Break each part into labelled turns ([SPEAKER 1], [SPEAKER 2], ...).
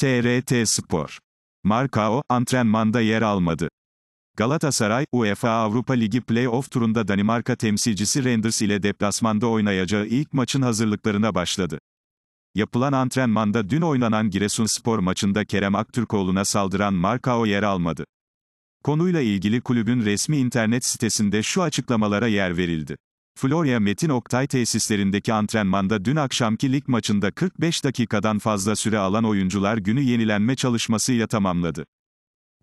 [SPEAKER 1] TRT Spor. Marcao, antrenmanda yer almadı. Galatasaray, UEFA Avrupa Ligi Play-Off turunda Danimarka temsilcisi Renders ile deplasmanda oynayacağı ilk maçın hazırlıklarına başladı. Yapılan antrenmanda dün oynanan Giresunspor maçında Kerem Aktürkoğlu'na saldıran Markao yer almadı. Konuyla ilgili kulübün resmi internet sitesinde şu açıklamalara yer verildi. Florya Metin Oktay tesislerindeki antrenmanda dün akşamki lig maçında 45 dakikadan fazla süre alan oyuncular günü yenilenme çalışmasıyla tamamladı.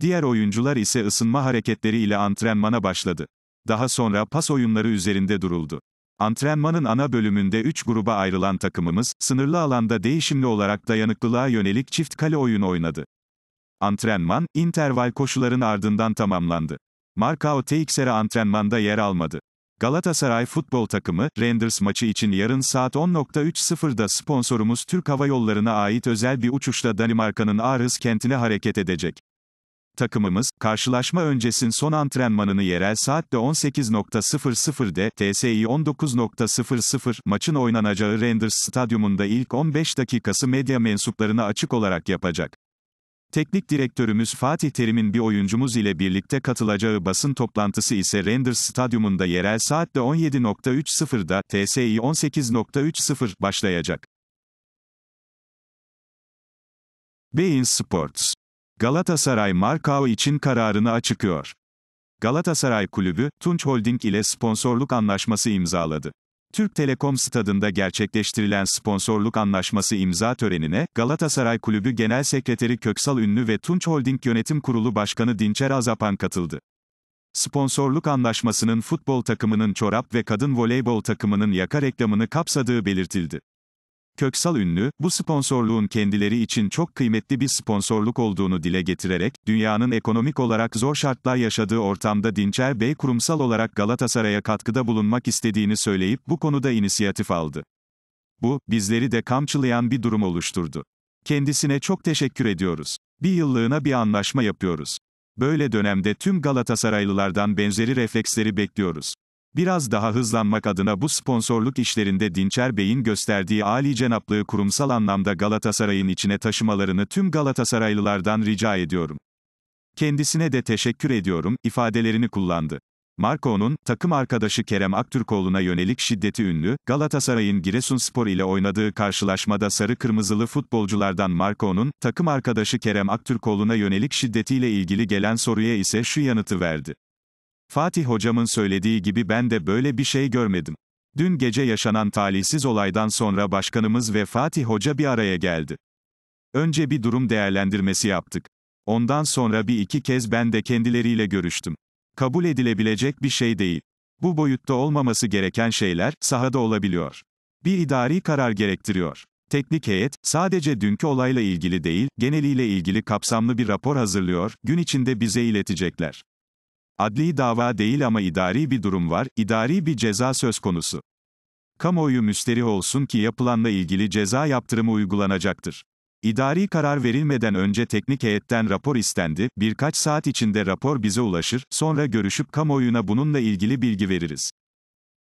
[SPEAKER 1] Diğer oyuncular ise ısınma hareketleri ile antrenmana başladı. Daha sonra pas oyunları üzerinde duruldu. Antrenmanın ana bölümünde 3 gruba ayrılan takımımız, sınırlı alanda değişimli olarak dayanıklılığa yönelik çift kale oyun oynadı. Antrenman, interval koşuların ardından tamamlandı. Markao Teixeira antrenmanda yer almadı. Galatasaray futbol takımı, Renders maçı için yarın saat 10.30'da sponsorumuz Türk Hava Yolları'na ait özel bir uçuşla Danimarka'nın Aarhus kentine hareket edecek. Takımımız, karşılaşma öncesin son antrenmanını yerel saatte 18.00'de, TSI 19.00, maçın oynanacağı Renders Stadyumunda ilk 15 dakikası medya mensuplarına açık olarak yapacak. Teknik direktörümüz Fatih Terim'in bir oyuncumuz ile birlikte katılacağı basın toplantısı ise Renders Stadyumunda yerel saatte 17.30'da TSI 18.30 başlayacak. Beyin Sports Galatasaray Markao için kararını açıklıyor. Galatasaray Kulübü, Tunç Holding ile sponsorluk anlaşması imzaladı. Türk Telekom Stadında gerçekleştirilen sponsorluk anlaşması imza törenine, Galatasaray Kulübü Genel Sekreteri Köksal Ünlü ve Tunç Holding Yönetim Kurulu Başkanı Dinçer Azapan katıldı. Sponsorluk anlaşmasının futbol takımının çorap ve kadın voleybol takımının yaka reklamını kapsadığı belirtildi. Köksal Ünlü, bu sponsorluğun kendileri için çok kıymetli bir sponsorluk olduğunu dile getirerek, dünyanın ekonomik olarak zor şartlar yaşadığı ortamda Dinçer Bey kurumsal olarak Galatasaray'a katkıda bulunmak istediğini söyleyip bu konuda inisiyatif aldı. Bu, bizleri de kamçılayan bir durum oluşturdu. Kendisine çok teşekkür ediyoruz. Bir yıllığına bir anlaşma yapıyoruz. Böyle dönemde tüm Galatasaraylılardan benzeri refleksleri bekliyoruz. Biraz daha hızlanmak adına bu sponsorluk işlerinde Dinçer Bey'in gösterdiği Ali cenaplığı kurumsal anlamda Galatasaray'ın içine taşımalarını tüm Galatasaraylılardan rica ediyorum. Kendisine de teşekkür ediyorum, ifadelerini kullandı. Marco'nun, takım arkadaşı Kerem Aktürkoğlu'na yönelik şiddeti ünlü, Galatasaray'ın Giresunspor ile oynadığı karşılaşmada sarı-kırmızılı futbolculardan Marco'nun, takım arkadaşı Kerem Aktürkoğlu'na yönelik şiddetiyle ilgili gelen soruya ise şu yanıtı verdi. Fatih hocamın söylediği gibi ben de böyle bir şey görmedim. Dün gece yaşanan talihsiz olaydan sonra başkanımız ve Fatih Hoca bir araya geldi. Önce bir durum değerlendirmesi yaptık. Ondan sonra bir iki kez ben de kendileriyle görüştüm. Kabul edilebilecek bir şey değil. Bu boyutta olmaması gereken şeyler, sahada olabiliyor. Bir idari karar gerektiriyor. Teknik heyet, sadece dünkü olayla ilgili değil, geneliyle ilgili kapsamlı bir rapor hazırlıyor, gün içinde bize iletecekler. Adli dava değil ama idari bir durum var, idari bir ceza söz konusu. Kamuoyu müsterih olsun ki yapılanla ilgili ceza yaptırımı uygulanacaktır. İdari karar verilmeden önce teknik heyetten rapor istendi, birkaç saat içinde rapor bize ulaşır, sonra görüşüp kamuoyuna bununla ilgili bilgi veririz.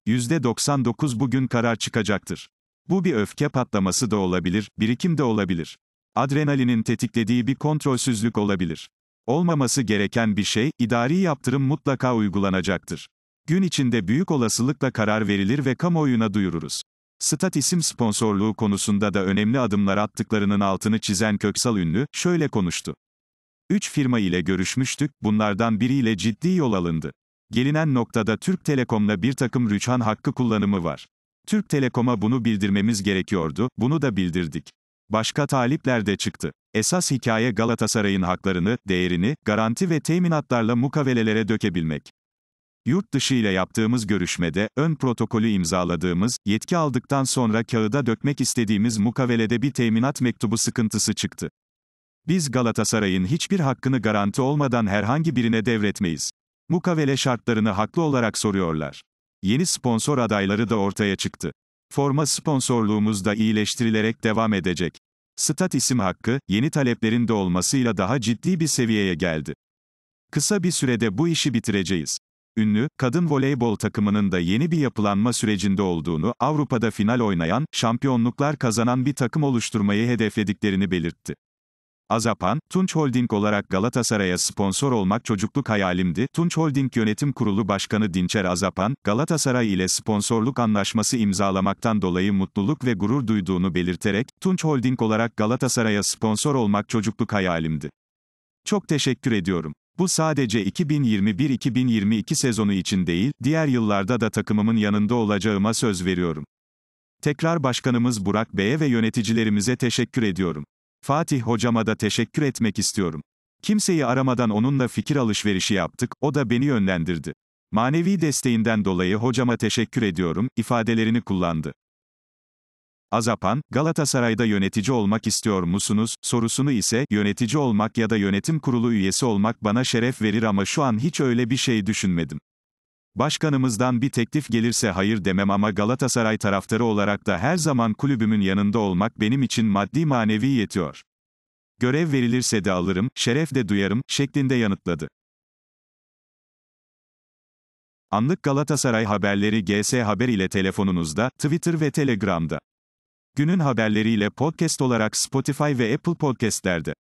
[SPEAKER 1] %99 bugün karar çıkacaktır. Bu bir öfke patlaması da olabilir, birikim de olabilir. Adrenalinin tetiklediği bir kontrolsüzlük olabilir. Olmaması gereken bir şey, idari yaptırım mutlaka uygulanacaktır. Gün içinde büyük olasılıkla karar verilir ve kamuoyuna duyururuz. Stat isim sponsorluğu konusunda da önemli adımlar attıklarının altını çizen Köksal Ünlü, şöyle konuştu. Üç firma ile görüşmüştük, bunlardan biriyle ciddi yol alındı. Gelinen noktada Türk Telekom'la bir takım rüçhan hakkı kullanımı var. Türk Telekom'a bunu bildirmemiz gerekiyordu, bunu da bildirdik. Başka talipler de çıktı. Esas hikaye Galatasaray'ın haklarını, değerini, garanti ve teminatlarla mukavelelere dökebilmek. Yurt dışı ile yaptığımız görüşmede, ön protokolü imzaladığımız, yetki aldıktan sonra kağıda dökmek istediğimiz mukavelede bir teminat mektubu sıkıntısı çıktı. Biz Galatasaray'ın hiçbir hakkını garanti olmadan herhangi birine devretmeyiz. Mukavele şartlarını haklı olarak soruyorlar. Yeni sponsor adayları da ortaya çıktı. Forma sponsorluğumuz da iyileştirilerek devam edecek. Stat isim hakkı, yeni taleplerin de olmasıyla daha ciddi bir seviyeye geldi. Kısa bir sürede bu işi bitireceğiz. Ünlü, kadın voleybol takımının da yeni bir yapılanma sürecinde olduğunu, Avrupa'da final oynayan, şampiyonluklar kazanan bir takım oluşturmayı hedeflediklerini belirtti. Azapan, Tunç Holding olarak Galatasaray'a sponsor olmak çocukluk hayalimdi. Tunç Holding Yönetim Kurulu Başkanı Dinçer Azapan, Galatasaray ile sponsorluk anlaşması imzalamaktan dolayı mutluluk ve gurur duyduğunu belirterek, Tunç Holding olarak Galatasaray'a sponsor olmak çocukluk hayalimdi. Çok teşekkür ediyorum. Bu sadece 2021-2022 sezonu için değil, diğer yıllarda da takımımın yanında olacağıma söz veriyorum. Tekrar başkanımız Burak Bey'e ve yöneticilerimize teşekkür ediyorum. Fatih hocama da teşekkür etmek istiyorum. Kimseyi aramadan onunla fikir alışverişi yaptık, o da beni yönlendirdi. Manevi desteğinden dolayı hocama teşekkür ediyorum, ifadelerini kullandı. Azapan, Galatasaray'da yönetici olmak istiyor musunuz, sorusunu ise, yönetici olmak ya da yönetim kurulu üyesi olmak bana şeref verir ama şu an hiç öyle bir şey düşünmedim. Başkanımızdan bir teklif gelirse hayır demem ama Galatasaray taraftarı olarak da her zaman kulübümün yanında olmak benim için maddi manevi yetiyor. Görev verilirse de alırım, şeref de duyarım, şeklinde yanıtladı. Anlık Galatasaray haberleri GS Haber ile telefonunuzda, Twitter ve Telegram'da. Günün haberleriyle podcast olarak Spotify ve Apple Podcast'lerde.